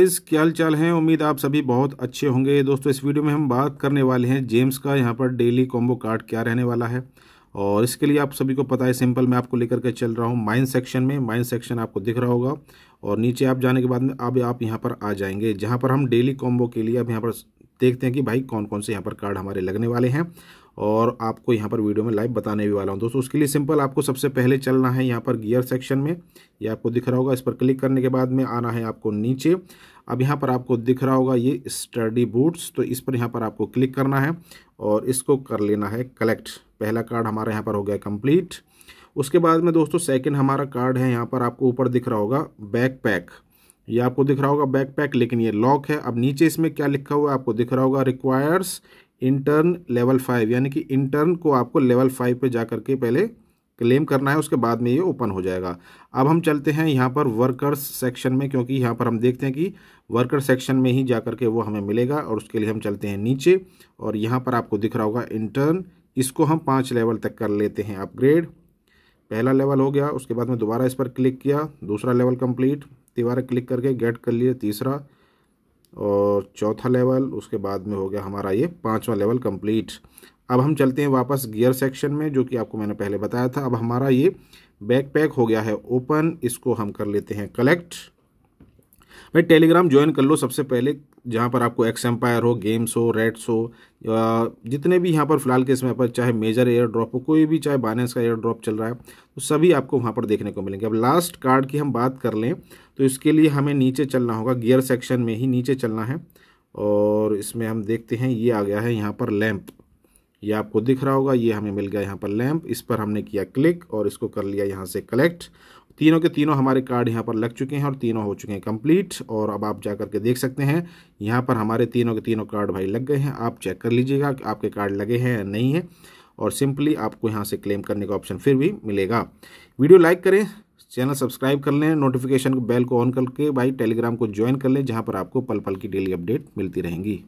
इस क्या चाल है उम्मीद आप सभी बहुत अच्छे होंगे दोस्तों इस वीडियो में हम बात करने वाले हैं जेम्स का यहाँ पर डेली कॉम्बो कार्ड क्या रहने वाला है और इसके लिए आप सभी को पता है सिंपल मैं आपको लेकर के चल रहा हूँ माइन सेक्शन में माइन सेक्शन आपको दिख रहा होगा और नीचे आप जाने के बाद में अब आप यहाँ पर आ जाएंगे जहाँ पर हम डेली कॉम्बो के लिए अब यहाँ पर देखते हैं कि भाई कौन कौन से यहाँ पर कार्ड हमारे लगने वाले हैं और आपको यहाँ पर वीडियो में लाइव बताने भी वाला हूँ दोस्तों उसके लिए सिंपल आपको सबसे पहले चलना है यहाँ पर गियर सेक्शन में ये आपको दिख रहा होगा इस पर क्लिक करने के बाद में आना है आपको नीचे अब यहाँ पर आपको दिख रहा होगा ये स्टडी बूट्स तो इस पर यहाँ पर आपको क्लिक करना है और इसको कर लेना है कलेक्ट पहला कार्ड हमारा यहाँ पर हो गया कम्प्लीट उसके बाद में दोस्तों सेकेंड हमारा कार्ड है यहाँ पर आपको ऊपर दिख रहा होगा बैक पैक ये आपको दिख रहा होगा बैकपैक लेकिन ये लॉक है अब नीचे इसमें क्या लिखा हुआ है आपको दिख रहा होगा रिक्वायर्स इंटर्न लेवल फाइव यानी कि इंटर्न को आपको लेवल फाइव पे जा करके पहले क्लेम करना है उसके बाद में ये ओपन हो जाएगा अब हम चलते हैं यहाँ पर वर्कर्स सेक्शन में क्योंकि यहाँ पर हम देखते हैं कि वर्कर सेक्शन में ही जा करके वो हमें मिलेगा और उसके लिए हम चलते हैं नीचे और यहाँ पर आपको दिख रहा होगा इंटर्न इसको हम पाँच लेवल तक कर लेते हैं अपग्रेड पहला लेवल हो गया उसके बाद में दोबारा इस पर क्लिक किया दूसरा लेवल कंप्लीट तिबारा क्लिक करके गेट कर लिए तीसरा और चौथा लेवल उसके बाद में हो गया हमारा ये पाँचवा लेवल कंप्लीट अब हम चलते हैं वापस गियर सेक्शन में जो कि आपको मैंने पहले बताया था अब हमारा ये बैकपैक हो गया है ओपन इसको हम कर लेते हैं कलेक्ट भाई टेलीग्राम ज्वाइन कर लो सबसे पहले जहाँ पर आपको एक्स एम्पायर हो गेम्स हो रेड्स हो जितने भी यहाँ पर फिलहाल के समय पर चाहे मेजर एयर ड्रॉप हो कोई भी चाहे बाइनेंस का एयर ड्रॉप चल रहा है तो सभी आपको वहाँ पर देखने को मिलेंगे अब लास्ट कार्ड की हम बात कर लें तो इसके लिए हमें नीचे चलना होगा गियर सेक्शन में ही नीचे चलना है और इसमें हम देखते हैं ये आ गया है यहाँ पर लैंप ये आपको दिख रहा होगा ये हमें मिल गया यहाँ पर लैंप इस पर हमने किया क्लिक और इसको कर लिया यहाँ से कलेक्ट तीनों के तीनों हमारे कार्ड यहाँ पर लग चुके हैं और तीनों हो चुके हैं कंप्लीट और अब आप जा करके देख सकते हैं यहाँ पर हमारे तीनों के तीनों कार्ड भाई लग गए हैं आप चेक कर लीजिएगा कि आपके कार्ड लगे हैं या नहीं है और सिंपली आपको यहाँ से क्लेम करने का ऑप्शन फिर भी मिलेगा वीडियो लाइक करें चैनल सब्सक्राइब कर लें नोटिफिकेशन बेल को ऑन करके भाई टेलीग्राम को ज्वाइन कर लें जहाँ पर आपको पल पल की डेली अपडेट मिलती रहेंगी